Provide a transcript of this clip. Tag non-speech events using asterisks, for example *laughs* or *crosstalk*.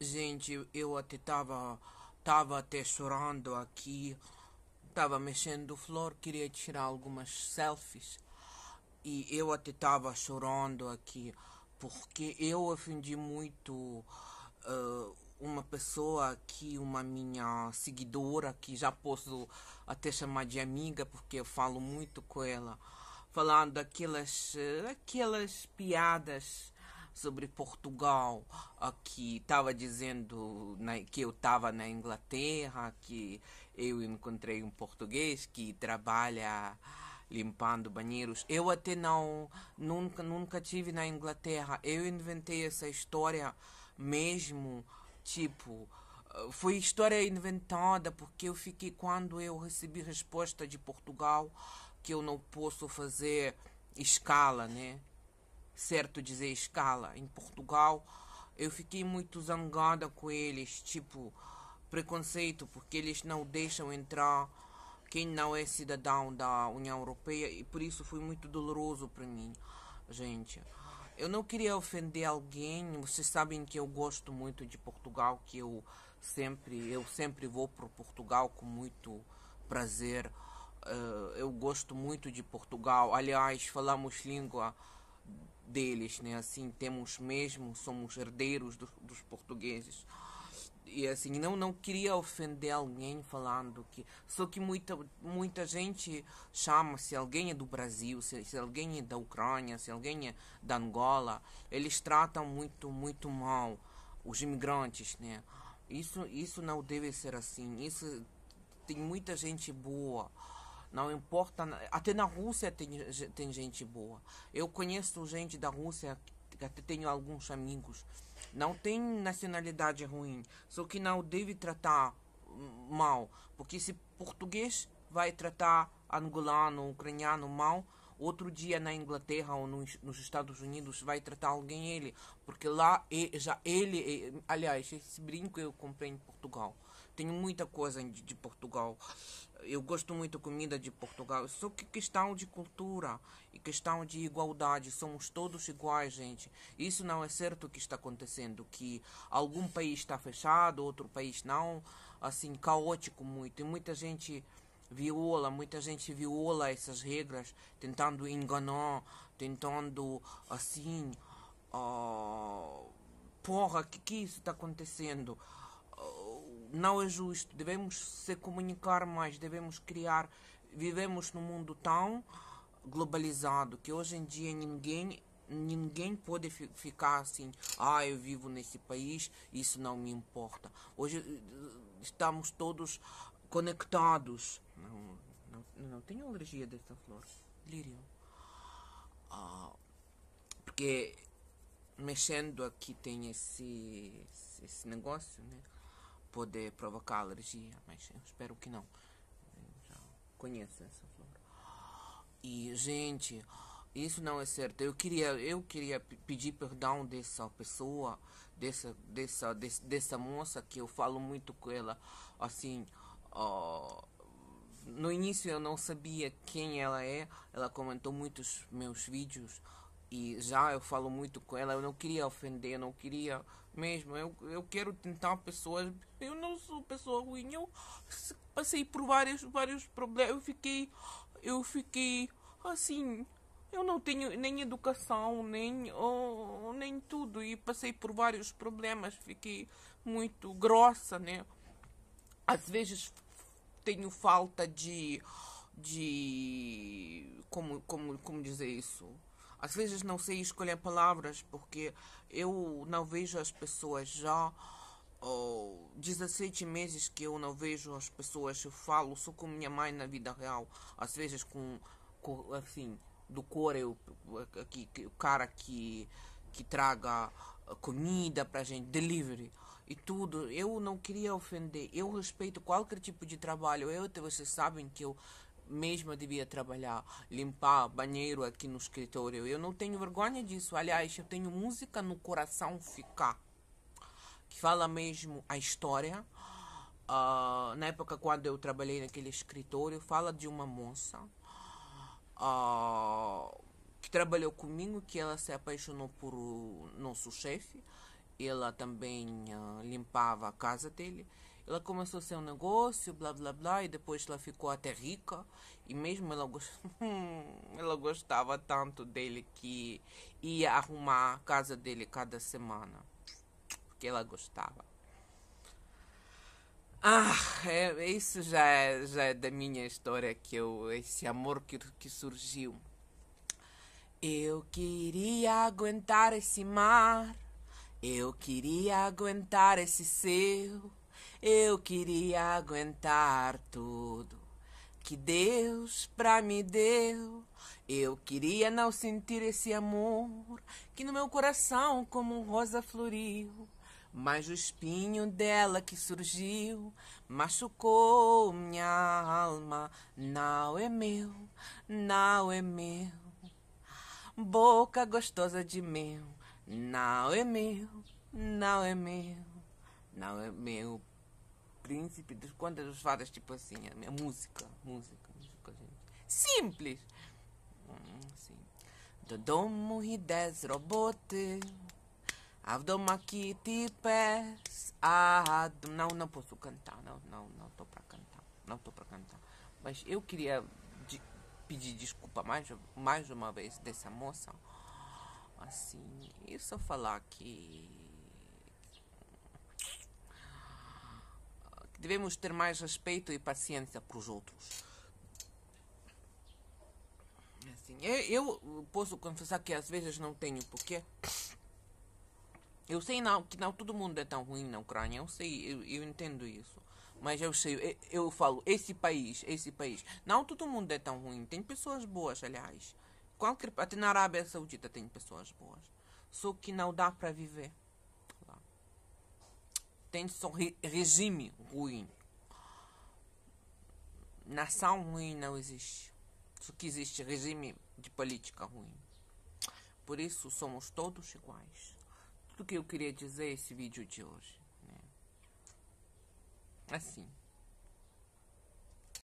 Gente, eu até tava, tava chorando aqui, tava mexendo flor, queria tirar algumas selfies. E eu até tava chorando aqui, porque eu ofendi muito uh, uma pessoa aqui, uma minha seguidora, que já posso até chamar de amiga, porque eu falo muito com ela, falando aquelas, aquelas piadas sobre Portugal, que estava dizendo na, que eu estava na Inglaterra, que eu encontrei um português que trabalha limpando banheiros. Eu até não nunca nunca tive na Inglaterra. Eu inventei essa história mesmo, tipo, eh, foi história inventada porque eu fiquei quando eu recebi resposta de Portugal que eu não posso fazer escala, né? certo dizer escala, em Portugal, eu fiquei muito zangada com eles, tipo, preconceito, porque eles não deixam entrar quem não é cidadão da União Europeia e por isso foi muito doloroso para mim, gente. Eu não queria ofender alguém, vocês sabem que eu gosto muito de Portugal, que eu sempre, eu sempre vou para Portugal com muito prazer. Ah, eu gosto muito de Portugal. Aliás, falamos língua deles, né? Assim, temos mesmo, somos herdeiros do, dos portugueses. E assim, não não queria ofender alguém falando que. Só que muita, muita gente chama se alguém é do Brasil, se, se alguém é da Ucrânia, se alguém é da Angola, eles tratam muito, muito mal os imigrantes, né? Isso, isso não deve ser assim. Isso tem muita gente boa não importa. Até na Rússia tem, tem gente boa. Eu conheço gente da Rússia, até tenho alguns amigos. Não tem nacionalidade ruim. Só que não deve tratar mal. Porque se português vai tratar angolano, ucraniano mal, Outro dia na Inglaterra ou nos, nos Estados Unidos vai tratar alguém ele, porque lá já ele, aliás, esse brinco eu comprei em Portugal. Tenho muita coisa de, de Portugal. Eu gosto muito da comida de Portugal. Só que questão de cultura e questão de igualdade, somos todos iguais, gente. Isso não é certo que está acontecendo, que algum país está fechado, outro país não, assim caótico muito. E muita gente viola, muita gente viola essas regras, tentando enganar, tentando assim. Uh, porra, que que isso está acontecendo? Uh, não é justo, devemos se comunicar mais, devemos criar. Vivemos num mundo tão globalizado que hoje em dia ninguém ninguém pode ficar assim, ah, eu vivo nesse país, isso não me importa. Hoje eh, estamos todos conectados. Não, não, não tenho alergia desta flor. Lírio. Ah, porque mexendo aqui tem esse, esse negócio, né? Poder provocar alergia, mas eu espero que não. Eu já conheço essa flor. E, gente, isso não é certo. Eu queria, eu queria pedir perdão dessa pessoa, dessa, dessa, dessa moça que eu falo muito com ela, assim, Oh, no início eu não sabia quem ela é, ela comentou muitos meus vídeos e já eu falo muito com ela, eu não queria ofender, não queria mesmo, eu, eu quero tentar pessoas, eu não sou pessoa ruim, eu passei por vários, vários problemas, eu fiquei, eu fiquei assim, eu não tenho nem educação, nem, oh, nem tudo, e passei por vários problemas, fiquei muito grossa, né? às vezes tenho falta de de como como como dizer isso às vezes não sei escolher palavras porque eu não vejo as pessoas já oh, 17 meses que eu não vejo as pessoas eu falo só com minha mãe na vida real às vezes com, com assim do cor eu aqui o cara que que traga comida pra gente delivery e tudo. Eu não queria ofender. Eu respeito qualquer tipo de trabalho. Eu vocês sabem que eu mesma devia trabalhar, limpar banheiro aqui no escritório. Eu não tenho vergonha disso. Aliás, eu tenho música no coração ficar que fala mesmo a história. Uh, na época quando eu trabalhei naquele escritório, fala de uma moça uh, que trabalhou comigo, que ela se apaixonou por nosso chefe ela também uh, limpava a casa dele. Ela começou seu negócio, blá blá blá, e depois ela ficou até rica. E mesmo ela, *laughs* ela gostava tanto dele que ia arrumar a casa dele cada semana. Porque ela gostava. Ah, é, isso já é, já é da minha história, que eu, esse amor que, que surgiu. Eu queria aguentar esse mar eu queria aguentar esse seu, eu queria aguentar tudo que Deus pra me deu. Eu queria não sentir esse amor que no meu coração como um rosa floriu. Mas o espinho dela que surgiu machucou minha alma. Não é meu, não é meu. Boca gostosa de mel não é meu, não é meu, não é meu. Príncipe dos contos dos fadas, tipo assim, a música, música, música, gente. Simples! Hum, sim. Додому йде з роботи, а aqui кіти pés. Ah, não, não posso cantar, não, não, não estou para cantar, não estou para cantar. Mas eu queria de, pedir desculpa mais, mais uma vez dessa moça. Assim, e só falar que. devemos ter mais respeito e paciência para os outros? É assim, eu posso confessar que às vezes não tenho, porque. Eu sei não, que não todo mundo é tão ruim na Ucrânia, eu sei, eu, eu entendo isso. Mas eu sei, eu, eu, falo, esse país, esse país. Não todo mundo é tão ruim, tem pessoas boas, aliás. Qualquer, até na Arábia Saudita tem pessoas boas. Só que não dá para viver lá. Tem só re, regime ruim. Nação ruim não existe. Só que existe regime de política ruim. Por isso somos todos iguais. Tudo que eu queria dizer é esse vídeo de hoje. Né? Assim.